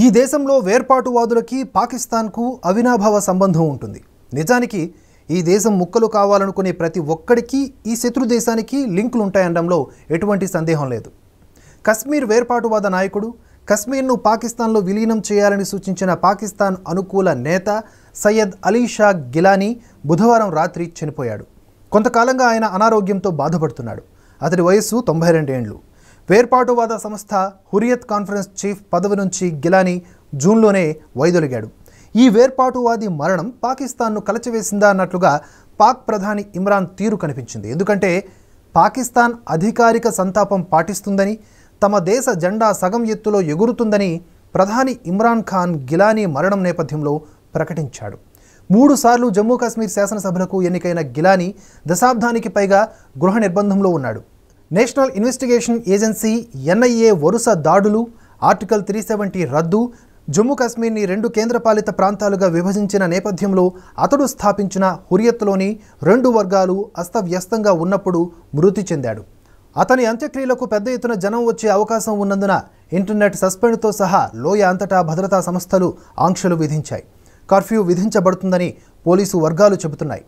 ఈ దేశంలో వేర్పాటువాదులకి పాకిస్తాన్కు అవినాభావ సంబంధం ఉంటుంది నిజానికి ఈ దేశం ముక్కలు కావాలనుకునే ప్రతి ఒక్కడికి ఈ శత్రు దేశానికి లింకులు ఉంటాయనడంలో ఎటువంటి సందేహం లేదు కశ్మీర్ వేర్పాటువాద నాయకుడు కశ్మీర్ను పాకిస్తాన్లో విలీనం చేయాలని సూచించిన పాకిస్తాన్ అనుకూల నేత సయ్యద్ అలీ షా గిలానీ బుధవారం రాత్రి చనిపోయాడు కొంతకాలంగా ఆయన అనారోగ్యంతో బాధపడుతున్నాడు అతడి వయస్సు తొంభై రెండేండ్లు వేర్పాటువాద సంస్థ హురియత్ కాన్ఫరెన్స్ చీఫ్ పదవి నుంచి గిలానీ జూన్లోనే వైదొలిగాడు ఈ వేర్పాటువాది మరణం పాకిస్తాన్ను కలచివేసిందా అన్నట్లుగా పాక్ ప్రధాని ఇమ్రాన్ తీరు కనిపించింది ఎందుకంటే పాకిస్తాన్ అధికారిక సంతాపం పాటిస్తుందని తమ దేశ జెండా సగం ఎత్తులో ఎగురుతుందని ప్రధాని ఇమ్రాన్ ఖాన్ గిలానీ మరణం నేపథ్యంలో ప్రకటించాడు మూడుసార్లు జమ్మూ కాశ్మీర్ శాసనసభలకు ఎన్నికైన గిలానీ దశాబ్దానికి పైగా గృహ నిర్బంధంలో ఉన్నాడు నేషనల్ ఇన్వెస్టిగేషన్ ఏజెన్సీ ఎన్ఐఏ వరుస దాడులు ఆర్టికల్ త్రీ సెవెంటీ రద్దు జమ్మూ కాశ్మీర్ని రెండు కేంద్రపాలిత ప్రాంతాలుగా విభజించిన నేపథ్యంలో అతడు స్థాపించిన హురియత్లోని రెండు వర్గాలు అస్తవ్యస్తంగా ఉన్నప్పుడు మృతి చెందాడు అతని అంత్యక్రియలకు పెద్ద ఎత్తున జనం వచ్చే అవకాశం ఉన్నందున ఇంటర్నెట్ సస్పెండ్తో సహా లోయ అంతటా భద్రతా సంస్థలు ఆంక్షలు విధించాయి కర్ఫ్యూ విధించబడుతుందని పోలీసు వర్గాలు చెబుతున్నాయి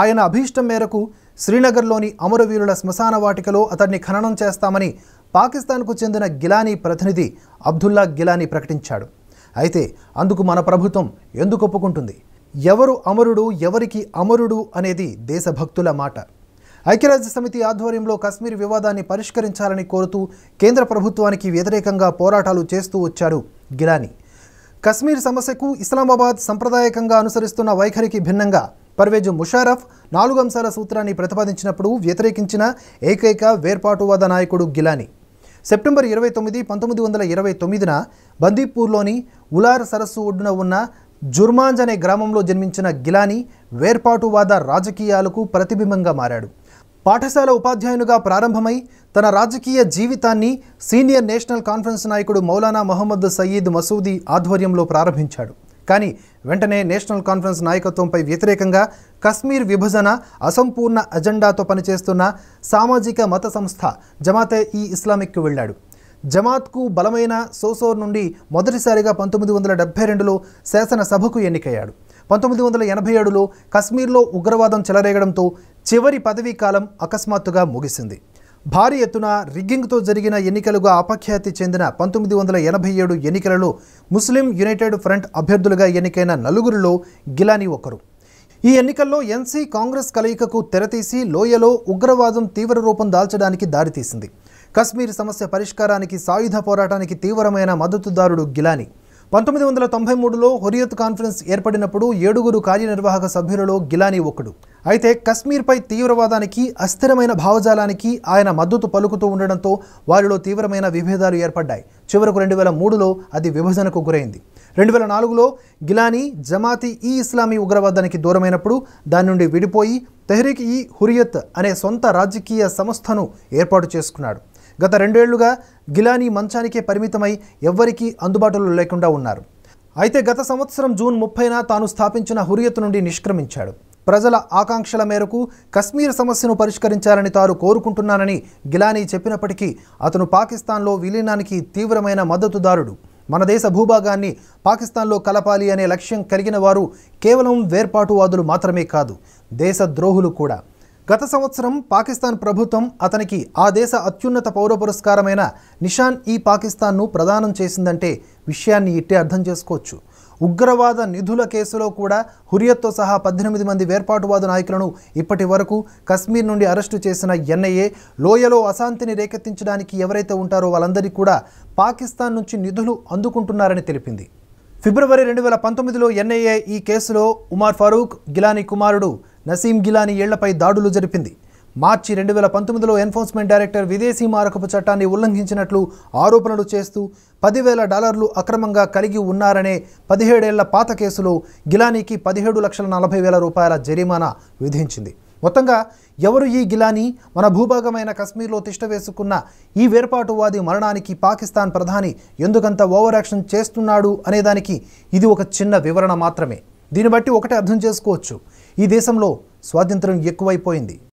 ఆయన అభీష్టం మేరకు శ్రీనగర్లోని అమరవీరుల శ్మశాన వాటికలో అతన్ని ఖననం చేస్తామని పాకిస్తాన్కు చెందిన గిలానీ ప్రతినిధి అబ్దుల్లా గిలానీ ప్రకటించాడు అయితే అందుకు మన ప్రభుత్వం ఎందుకు ఒప్పుకుంటుంది ఎవరు అమరుడు ఎవరికి అమరుడు అనేది దేశభక్తుల మాట ఐక్యరాజ్య సమితి ఆధ్వర్యంలో కశ్మీర్ వివాదాన్ని పరిష్కరించాలని కోరుతూ కేంద్ర ప్రభుత్వానికి వ్యతిరేకంగా పోరాటాలు చేస్తూ వచ్చాడు గిలానీ కశ్మీర్ సమస్యకు ఇస్లామాబాద్ సంప్రదాయకంగా అనుసరిస్తున్న వైఖరికి భిన్నంగా పర్వేజ్ ముషారఫ్ నాలుగు అంశాల సూత్రాన్ని ప్రతిపాదించినప్పుడు వ్యతిరేకించిన ఏకైక వేర్పాటువాద నాయకుడు గిలానీ సెప్టెంబర్ ఇరవై తొమ్మిది పంతొమ్మిది వందల ఇరవై తొమ్మిదిన బందీపూర్లోని ఉలార్ సరస్సు ఒడ్డున ఉన్న జుర్మాంజ్ అనే గ్రామంలో జన్మించిన గిలానీ వేర్పాటువాద రాజకీయాలకు ప్రతిబింబంగా మారాడు పాఠశాల ఉపాధ్యాయునిగా ప్రారంభమై తన రాజకీయ జీవితాన్ని సీనియర్ నేషనల్ కాన్ఫరెన్స్ నాయకుడు మౌలానా మహమ్మద్ సయీద్ మసూదీ ఆధ్వర్యంలో ప్రారంభించాడు కానీ వెంటనే నేషనల్ కాన్ఫరెన్స్ నాయకత్వంపై వ్యతిరేకంగా కశ్మీర్ విభజన అసంపూర్ణ అజెండాతో పనిచేస్తున్న సామాజిక మత సంస్థ జమాతే ఈ ఇస్లామిక్కు వెళ్ళాడు జమాత్కు బలమైన సోసోర్ నుండి మొదటిసారిగా పంతొమ్మిది వందల డెబ్బై రెండులో శాసనసభకు ఎన్నికయ్యాడు పంతొమ్మిది వందల ఎనభై ఏడులో కశ్మీర్లో ఉగ్రవాదం చెలరేగడంతో చివరి పదవీ కాలం అకస్మాత్తుగా ముగిసింది భారీ ఎత్తున రిగ్గింగ్తో జరిగిన ఎన్నికలుగా అపఖ్యాతి చెందిన పంతొమ్మిది వందల ఎనభై ఏడు ఎన్నికలలో ముస్లిం యునైటెడ్ ఫ్రంట్ అభ్యర్థులుగా ఎన్నికైన నలుగురిలో గిలానీ ఒకరు ఈ ఎన్నికల్లో ఎన్సీ కాంగ్రెస్ కలయికకు తెరతీసి లోయలో ఉగ్రవాదం తీవ్ర రూపం దాల్చడానికి దారితీసింది కశ్మీర్ సమస్య పరిష్కారానికి సాయుధ పోరాటానికి తీవ్రమైన మద్దతుదారుడు గిలానీ పంతొమ్మిది వందల తొంభై మూడులో హొరియత్ కాన్ఫరెన్స్ ఏర్పడినప్పుడు ఏడుగురు కార్యనిర్వాహక సభ్యులలో గిలానీ ఒకడు అయితే కశ్మీర్పై తీవ్రవాదానికి అస్థిరమైన భావజాలానికి ఆయన మద్దతు పలుకుతూ ఉండడంతో వారిలో తీవ్రమైన విభేదాలు ఏర్పడ్డాయి చివరకు రెండు వేల మూడులో అది విభజనకు గురైంది రెండు వేల నాలుగులో గిలానీ జమాతి ఈ ఇస్లామీ ఉగ్రవాదానికి దూరమైనప్పుడు దాని నుండి విడిపోయి తెహ్రీక్ ఈ హురియత్ అనే సొంత రాజకీయ సంస్థను ఏర్పాటు చేసుకున్నాడు గత రెండేళ్లుగా గిలానీ మంచానికే పరిమితమై ఎవ్వరికీ అందుబాటులో లేకుండా ఉన్నారు అయితే గత సంవత్సరం జూన్ ముప్పైన తాను స్థాపించిన హురియత్ నుండి నిష్క్రమించాడు ప్రజల ఆకాంక్షల మేరకు కశ్మీర్ సమస్యను పరిష్కరించాలని తాను కోరుకుంటున్నానని గిలానీ చెప్పినప్పటికీ అతను పాకిస్తాన్లో విలీనానికి తీవ్రమైన మద్దతుదారుడు మన దేశ భూభాగాన్ని పాకిస్తాన్లో కలపాలి అనే లక్ష్యం కలిగిన వారు కేవలం వేర్పాటువాదులు మాత్రమే కాదు దేశ ద్రోహులు కూడా గత సంవత్సరం పాకిస్తాన్ ప్రభుత్వం అతనికి ఆ దేశ అత్యున్నత పౌర పురస్కారమైన నిషాన్ ఈ పాకిస్తాన్ను ప్రదానం చేసిందంటే విషయాన్ని ఇట్టే అర్థం చేసుకోవచ్చు ఉగ్రవాద నిధుల కేసులో కూడా హురియత్తో సహా పద్దెనిమిది మంది వేర్పాటువాద నాయకులను ఇప్పటి వరకు కశ్మీర్ నుండి అరెస్టు చేసిన ఎన్ఐఏ లోయలో అశాంతిని రేకెత్తించడానికి ఎవరైతే ఉంటారో వాళ్ళందరికీ కూడా పాకిస్తాన్ నుంచి నిధులు అందుకుంటున్నారని తెలిపింది ఫిబ్రవరి రెండు వేల పంతొమ్మిదిలో ఎన్ఐఏ ఈ కేసులో ఉమార్ ఫారూక్ గిలానీ కుమారుడు నసీం గిలానీ ఏళ్లపై దాడులు జరిపింది మార్చి రెండు వేల పంతొమ్మిదిలో ఎన్ఫోర్స్మెంట్ డైరెక్టర్ విదేశీ మారకపు చట్టాన్ని ఉల్లంఘించినట్లు ఆరోపణలు చేస్తూ పదివేల డాలర్లు అక్రమంగా కలిగి ఉన్నారనే పదిహేడేళ్ల పాత కేసులో గిలానీకి పదిహేడు లక్షల నలభై వేల రూపాయల జరిమానా విధించింది మొత్తంగా ఎవరు ఈ గిలానీ మన భూభాగమైన కశ్మీర్లో తిష్టవేసుకున్న ఈ వేర్పాటువాది మరణానికి పాకిస్తాన్ ప్రధాని ఎందుకంత ఓవరాక్షన్ చేస్తున్నాడు అనేదానికి ఇది ఒక చిన్న వివరణ మాత్రమే దీన్ని బట్టి ఒకటే అర్థం చేసుకోవచ్చు ఈ దేశంలో స్వాతంత్రం ఎక్కువైపోయింది